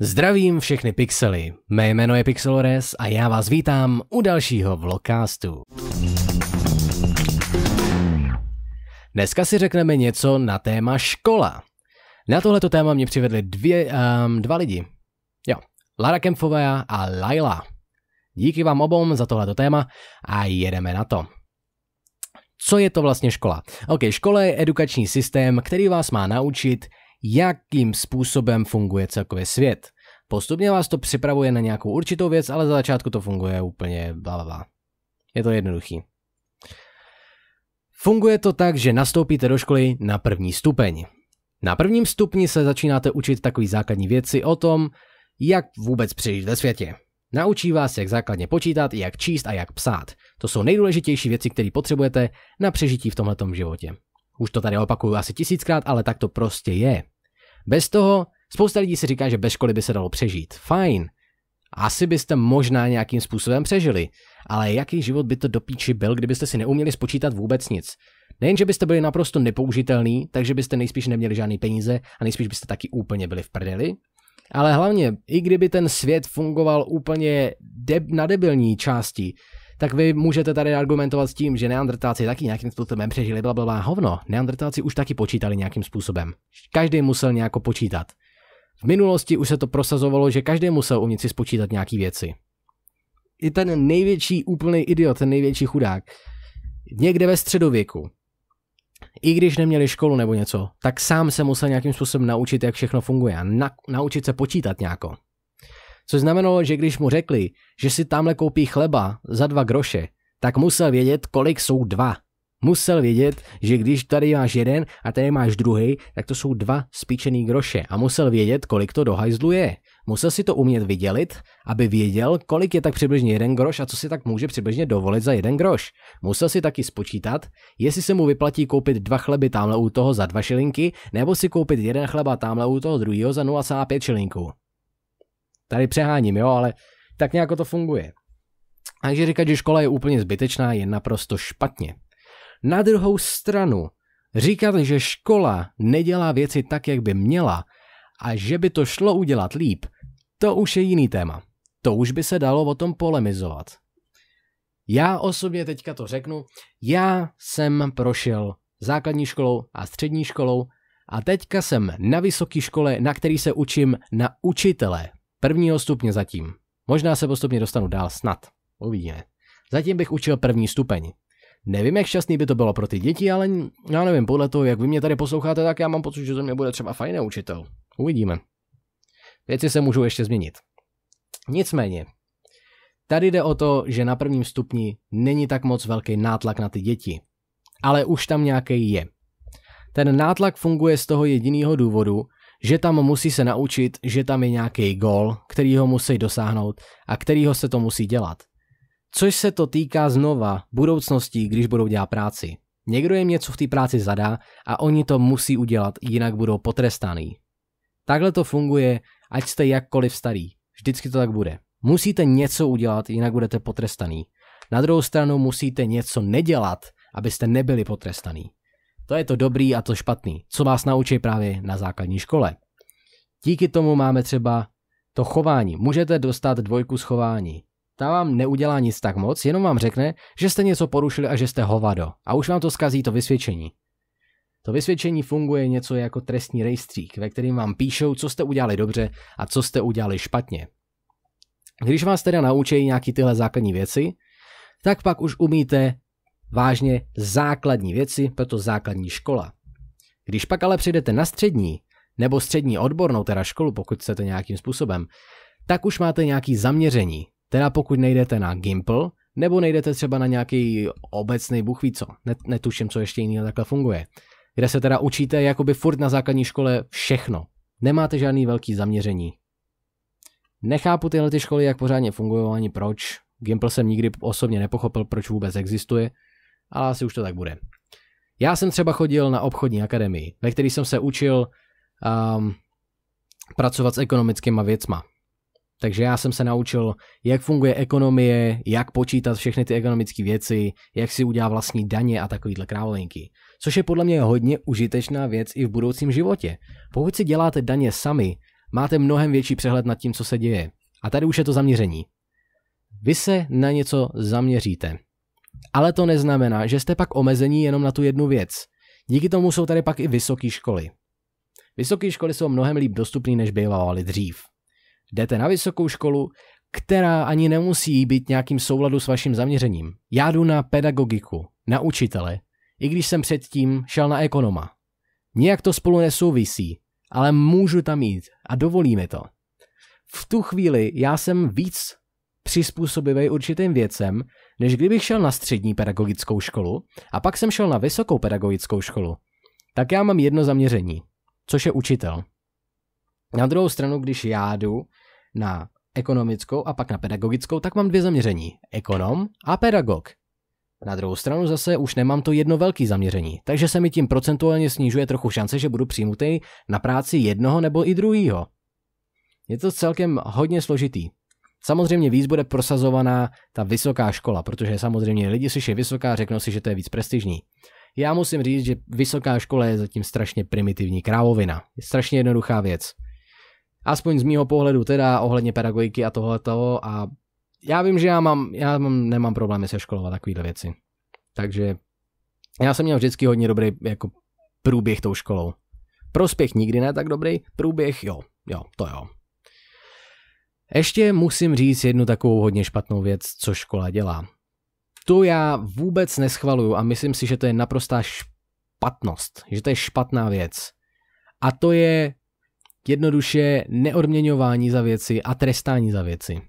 Zdravím všechny pixely, mé jméno je Pixelores a já vás vítám u dalšího vlogcastu. Dneska si řekneme něco na téma škola. Na tohleto téma mě přivedli dvě, um, dva lidi. Jo, Lara Kempfová a Laila. Díky vám obom za tohleto téma a jedeme na to. Co je to vlastně škola? OK, škola je edukační systém, který vás má naučit, jakým způsobem funguje celkově svět. Postupně vás to připravuje na nějakou určitou věc, ale za začátku to funguje úplně blablabla. Je to jednoduchý. Funguje to tak, že nastoupíte do školy na první stupeň. Na prvním stupni se začínáte učit takové základní věci o tom, jak vůbec přežít ve světě. Naučí vás, jak základně počítat, jak číst a jak psát. To jsou nejdůležitější věci, které potřebujete na přežití v tomhletom životě. Už to tady opakuju asi tisíckrát, ale tak to prostě je. Bez toho, spousta lidí si říká, že bez školy by se dalo přežít. Fajn. Asi byste možná nějakým způsobem přežili, ale jaký život by to do píči byl, kdybyste si neuměli spočítat vůbec nic? Nejenže byste byli naprosto nepoužitelní, takže byste nejspíš neměli žádný peníze a nejspíš byste taky úplně byli v prdeli, ale hlavně, i kdyby ten svět fungoval úplně deb- na debilní části, tak vy můžete tady argumentovat s tím, že neandrtáci taky nějakým způsobem přežili, bla, bla, bla hovno. Neandrtáci už taky počítali nějakým způsobem. Každý musel nějak počítat. V minulosti už se to prosazovalo, že každý musel umět si spočítat nějaké věci. I ten největší úplný idiot, ten největší chudák, někde ve středověku, i když neměli školu nebo něco, tak sám se musel nějakým způsobem naučit, jak všechno funguje a na, naučit se počítat nějako. Což znamenalo, že když mu řekli, že si tamhle koupí chleba za dva groše, tak musel vědět, kolik jsou dva. Musel vědět, že když tady máš jeden a tady máš druhý, tak to jsou dva spíčený groše a musel vědět, kolik to do hajzlu je. Musel si to umět vydělit, aby věděl, kolik je tak přibližně jeden groš a co si tak může přibližně dovolit za jeden groš. Musel si taky spočítat, jestli se mu vyplatí koupit dva chleby tamhle u toho za dva šilinky, nebo si koupit jeden chleba tamhle u toho druhého za 0,5 šilinku tady přeháním, jo, ale tak nějak to funguje. Takže říkat, že škola je úplně zbytečná, je naprosto špatně. Na druhou stranu, říkat, že škola nedělá věci tak, jak by měla a že by to šlo udělat líp, to už je jiný téma. To už by se dalo o tom polemizovat. Já osobně teďka to řeknu, já jsem prošel základní školou a střední školou a teďka jsem na vysoké škole, na který se učím na učitele Prvního stupně zatím. Možná se postupně dostanu dál, snad. Uvidíme. Zatím bych učil první stupeň. Nevím, jak šťastný by to bylo pro ty děti, ale já nevím, podle toho, jak vy mě tady posloucháte, tak já mám pocit, že to mě bude třeba fajný učitel. Uvidíme. Věci se můžou ještě změnit. Nicméně, tady jde o to, že na prvním stupni není tak moc velký nátlak na ty děti, ale už tam nějaký je. Ten nátlak funguje z toho jediného důvodu, že tam musí se naučit, že tam je nějaký gol, který ho musí dosáhnout a kterýho se to musí dělat. Což se to týká znova budoucnosti, když budou dělat práci. Někdo jim něco v té práci zadá a oni to musí udělat, jinak budou potrestaný. Takhle to funguje, ať jste jakkoliv starý. Vždycky to tak bude. Musíte něco udělat, jinak budete potrestaný. Na druhou stranu musíte něco nedělat, abyste nebyli potrestaný. To je to dobrý a to špatný, co vás naučí právě na základní škole. Díky tomu máme třeba to chování. Můžete dostat dvojku z chování. Ta vám neudělá nic tak moc, jenom vám řekne, že jste něco porušili a že jste hovado. A už vám to skazí to vysvědčení. To vysvědčení funguje něco jako trestní rejstřík, ve kterém vám píšou, co jste udělali dobře a co jste udělali špatně. Když vás teda naučí nějaký tyhle základní věci, tak pak už umíte vážně základní věci, proto základní škola. Když pak ale přijdete na střední, nebo střední odbornou, teda školu, pokud chcete nějakým způsobem, tak už máte nějaký zaměření. Teda pokud nejdete na Gimple, nebo nejdete třeba na nějaký obecný buchvíco, co, netuším, co ještě jiného takhle funguje, kde se teda učíte jakoby furt na základní škole všechno. Nemáte žádný velký zaměření. Nechápu tyhle ty školy, jak pořádně fungují, ani proč. Gimple jsem nikdy osobně nepochopil, proč vůbec existuje ale asi už to tak bude. Já jsem třeba chodil na obchodní akademii, ve které jsem se učil um, pracovat s ekonomickýma věcma. Takže já jsem se naučil, jak funguje ekonomie, jak počítat všechny ty ekonomické věci, jak si udělat vlastní daně a takovýhle krávolinky. Což je podle mě hodně užitečná věc i v budoucím životě. Pokud si děláte daně sami, máte mnohem větší přehled nad tím, co se děje. A tady už je to zaměření. Vy se na něco zaměříte. Ale to neznamená, že jste pak omezení jenom na tu jednu věc. Díky tomu jsou tady pak i vysoké školy. Vysoké školy jsou mnohem líp dostupné, než bývaly dřív. Jdete na vysokou školu, která ani nemusí být nějakým souladu s vaším zaměřením. Já jdu na pedagogiku, na učitele, i když jsem předtím šel na ekonoma. Nijak to spolu nesouvisí, ale můžu tam jít a dovolí mi to. V tu chvíli já jsem víc přizpůsobivý určitým věcem než kdybych šel na střední pedagogickou školu a pak jsem šel na vysokou pedagogickou školu, tak já mám jedno zaměření, což je učitel. Na druhou stranu, když já jdu na ekonomickou a pak na pedagogickou, tak mám dvě zaměření, ekonom a pedagog. Na druhou stranu zase už nemám to jedno velké zaměření, takže se mi tím procentuálně snižuje trochu šance, že budu přijmutý na práci jednoho nebo i druhýho. Je to celkem hodně složitý. Samozřejmě víc bude prosazovaná ta vysoká škola, protože samozřejmě lidi slyší vysoká, řeknou si, že to je víc prestižní. Já musím říct, že vysoká škola je zatím strašně primitivní krávovina. Je strašně jednoduchá věc. Aspoň z mýho pohledu teda ohledně pedagogiky a tohleto a já vím, že já, mám, já mám, nemám problémy se školovat a takovýhle věci. Takže já jsem měl vždycky hodně dobrý jako průběh tou školou. Prospěch nikdy ne tak dobrý, průběh jo, jo, to jo. Ještě musím říct jednu takovou hodně špatnou věc, co škola dělá. To já vůbec neschvaluju a myslím si, že to je naprostá špatnost, že to je špatná věc. A to je jednoduše neodměňování za věci a trestání za věci.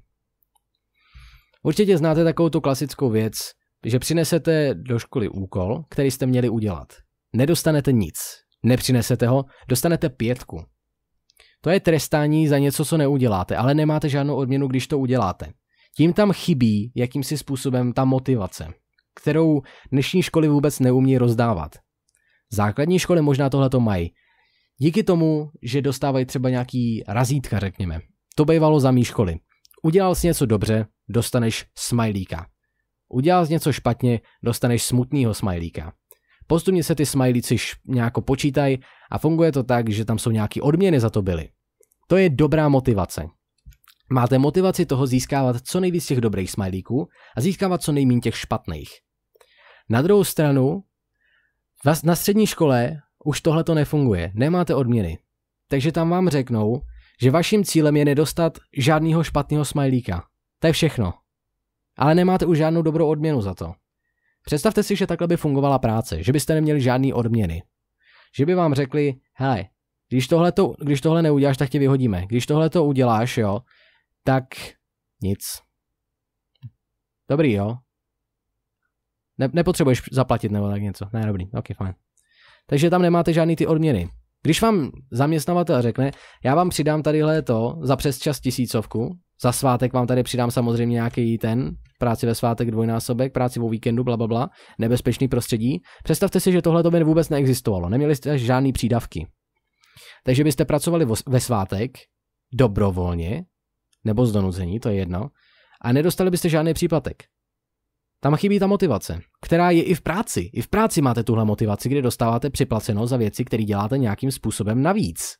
Určitě znáte takovou tu klasickou věc, že přinesete do školy úkol, který jste měli udělat. Nedostanete nic. Nepřinesete ho, dostanete pětku. To je trestání za něco, co neuděláte, ale nemáte žádnou odměnu, když to uděláte. Tím tam chybí jakýmsi způsobem ta motivace, kterou dnešní školy vůbec neumí rozdávat. Základní školy možná tohle to mají. Díky tomu, že dostávají třeba nějaký razítka, řekněme. To bývalo za mý školy. Udělal jsi něco dobře, dostaneš smajlíka. Udělal jsi něco špatně, dostaneš smutného smajlíka. Postupně se ty smajlíci nějako počítají a funguje to tak, že tam jsou nějaké odměny za to byly. To je dobrá motivace. Máte motivaci toho získávat co nejvíc těch dobrých smajlíků a získávat co nejméně těch špatných. Na druhou stranu, na střední škole už tohle to nefunguje, nemáte odměny. Takže tam vám řeknou, že vaším cílem je nedostat žádného špatného smajlíka. To je všechno. Ale nemáte už žádnou dobrou odměnu za to. Představte si, že takhle by fungovala práce, že byste neměli žádný odměny. Že by vám řekli, hej, když tohle, to, když tohle neuděláš, tak tě vyhodíme. Když tohle to uděláš, jo, tak nic. Dobrý, jo. Ne, nepotřebuješ zaplatit nebo tak něco. Ne, dobrý, ok, fajn. Takže tam nemáte žádný ty odměny. Když vám zaměstnavatel řekne, já vám přidám tadyhle to za přes čas tisícovku, za svátek vám tady přidám samozřejmě nějaký ten práci ve svátek dvojnásobek, práci o víkendu, bla, bla, bla, nebezpečný prostředí. Představte si, že tohle to by vůbec neexistovalo, neměli jste žádný přídavky. Takže byste pracovali ve svátek dobrovolně, nebo z donucení, to je jedno, a nedostali byste žádný příplatek. Tam chybí ta motivace, která je i v práci. I v práci máte tuhle motivaci, kde dostáváte připlaceno za věci, které děláte nějakým způsobem navíc,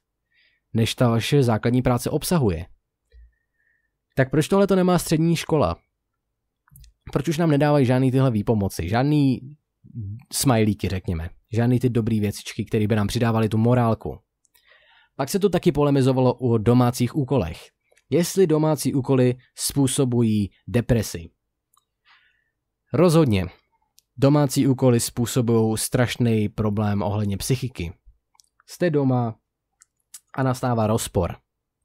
než ta vaše základní práce obsahuje. Tak proč tohle to nemá střední škola? proč už nám nedávají žádný tyhle výpomoci, žádný smajlíky, řekněme, žádný ty dobrý věcičky, které by nám přidávaly tu morálku. Pak se tu taky polemizovalo o domácích úkolech. Jestli domácí úkoly způsobují depresi. Rozhodně. Domácí úkoly způsobují strašný problém ohledně psychiky. Jste doma a nastává rozpor.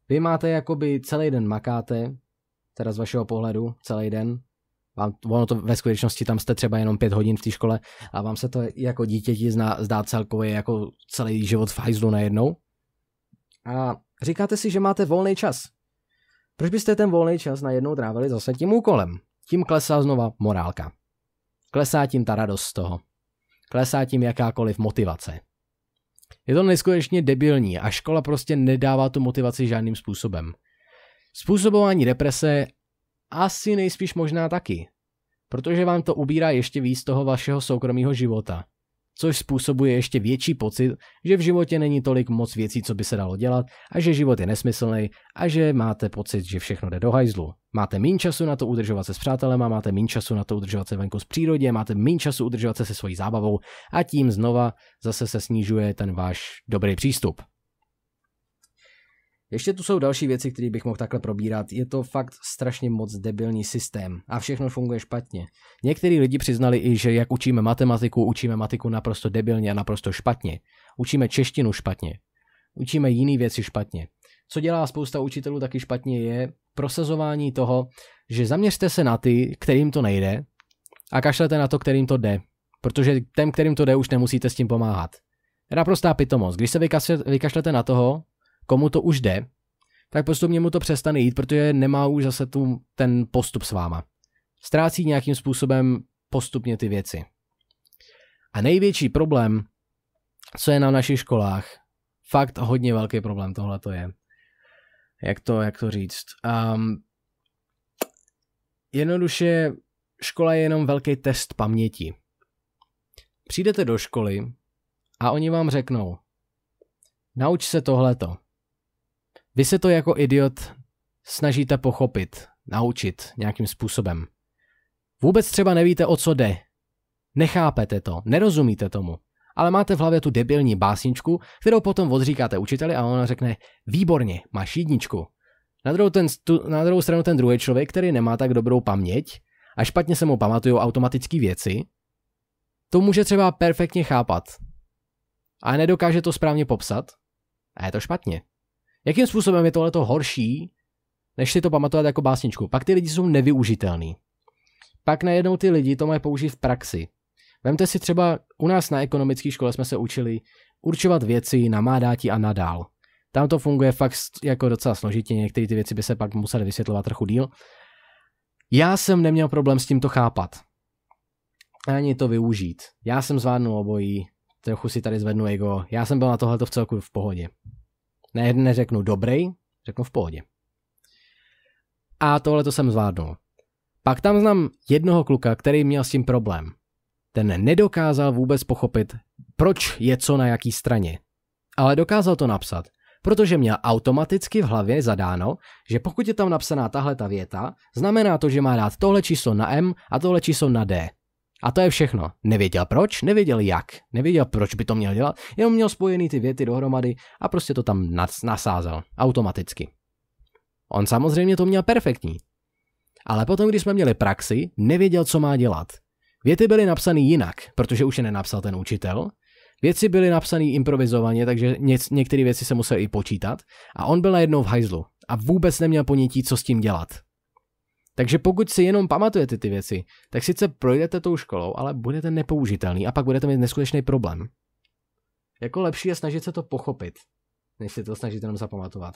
Vy máte jakoby celý den makáte, teda z vašeho pohledu, celý den, vám, ono to ve skutečnosti tam jste třeba jenom pět hodin v té škole a vám se to jako dítěti zná, zdá celkově jako celý život v hajzlu najednou. A říkáte si, že máte volný čas. Proč byste ten volný čas najednou trávili zase tím úkolem? Tím klesá znova morálka. Klesá tím ta radost z toho. Klesá tím jakákoliv motivace. Je to neskutečně debilní a škola prostě nedává tu motivaci žádným způsobem. Způsobování deprese asi nejspíš možná taky, protože vám to ubírá ještě víc toho vašeho soukromého života, což způsobuje ještě větší pocit, že v životě není tolik moc věcí, co by se dalo dělat a že život je nesmyslný a že máte pocit, že všechno jde do hajzlu. Máte méně času na to udržovat se s přátelema, máte méně času na to udržovat se venku s přírodě, máte méně času udržovat se se svojí zábavou a tím znova zase se snižuje ten váš dobrý přístup. Ještě tu jsou další věci, které bych mohl takhle probírat. Je to fakt strašně moc debilní systém a všechno funguje špatně. Někteří lidi přiznali i, že jak učíme matematiku, učíme matiku naprosto debilně a naprosto špatně. Učíme češtinu špatně. Učíme jiné věci špatně. Co dělá spousta učitelů taky špatně je prosazování toho, že zaměřte se na ty, kterým to nejde a kašlete na to, kterým to jde. Protože ten, kterým to jde, už nemusíte s tím pomáhat. Naprostá pitomost. Když se vykašlete na toho, komu to už jde, tak postupně mu to přestane jít, protože nemá už zase tu, ten postup s váma. Ztrácí nějakým způsobem postupně ty věci. A největší problém, co je na našich školách, fakt hodně velký problém tohle to je. Jak to, jak to říct? Um, jednoduše, škola je jenom velký test paměti. Přijdete do školy a oni vám řeknou, nauč se tohleto. Vy se to jako idiot snažíte pochopit, naučit nějakým způsobem. Vůbec třeba nevíte, o co jde. Nechápete to, nerozumíte tomu. Ale máte v hlavě tu debilní básničku, kterou potom odříkáte učiteli a ona řekne, výborně, máš jedničku. Na druhou, ten, tu, na druhou stranu ten druhý člověk, který nemá tak dobrou paměť a špatně se mu pamatují automatické věci, to může třeba perfektně chápat. A nedokáže to správně popsat a je to špatně. Jakým způsobem je to horší, než si to pamatovat jako básničku? Pak ty lidi jsou nevyužitelný. Pak najednou ty lidi to mají použít v praxi. Vemte si třeba, u nás na ekonomické škole jsme se učili určovat věci na dátí a nadál. Tam to funguje fakt jako docela složitě, některé ty věci by se pak museli vysvětlovat trochu díl. Já jsem neměl problém s tím to chápat. Ani to využít. Já jsem zvládnul obojí, trochu si tady zvednu ego, já jsem byl na tohleto v celku v pohodě. Ne, neřeknu dobrý, řeknu v pohodě. A tohle to jsem zvládnul. Pak tam znám jednoho kluka, který měl s tím problém. Ten nedokázal vůbec pochopit, proč je co na jaký straně. Ale dokázal to napsat, protože měl automaticky v hlavě zadáno, že pokud je tam napsaná tahle ta věta, znamená to, že má dát tohle číslo na M a tohle číslo na D. A to je všechno. Nevěděl proč, nevěděl jak, nevěděl proč by to měl dělat, jenom měl spojený ty věty dohromady a prostě to tam nas- nasázel, automaticky. On samozřejmě to měl perfektní. Ale potom, když jsme měli praxi, nevěděl, co má dělat. Věty byly napsané jinak, protože už je nenapsal ten učitel. Věci byly napsané improvizovaně, takže některé věci se musel i počítat. A on byl najednou v hajzlu a vůbec neměl ponětí, co s tím dělat. Takže pokud si jenom pamatujete ty věci, tak sice projdete tou školou, ale budete nepoužitelný a pak budete mít neskutečný problém. Jako lepší je snažit se to pochopit, než si to snažit jenom zapamatovat.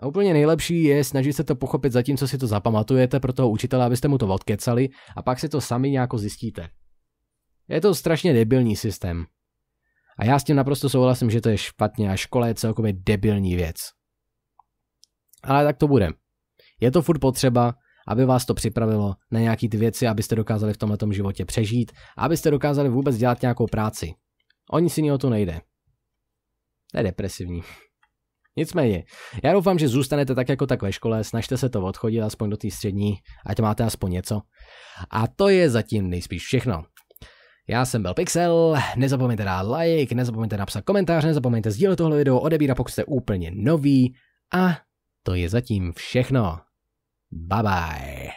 A úplně nejlepší je snažit se to pochopit co si to zapamatujete pro toho učitele, abyste mu to odkecali a pak si to sami nějako zjistíte. Je to strašně debilní systém. A já s tím naprosto souhlasím, že to je špatně a škola je celkově debilní věc. Ale tak to bude. Je to furt potřeba, aby vás to připravilo na nějaký ty věci, abyste dokázali v tomto životě přežít, abyste dokázali vůbec dělat nějakou práci. Oni si jiného to nejde. To je depresivní. Nicméně, já doufám, že zůstanete tak jako tak ve škole, snažte se to odchodit aspoň do té střední, ať máte aspoň něco. A to je zatím nejspíš všechno. Já jsem byl Pixel, nezapomeňte dát like, nezapomeňte napsat komentář, nezapomeňte sdílet tohle video, odebírat pokud jste úplně nový a to je zatím všechno. Bye bye.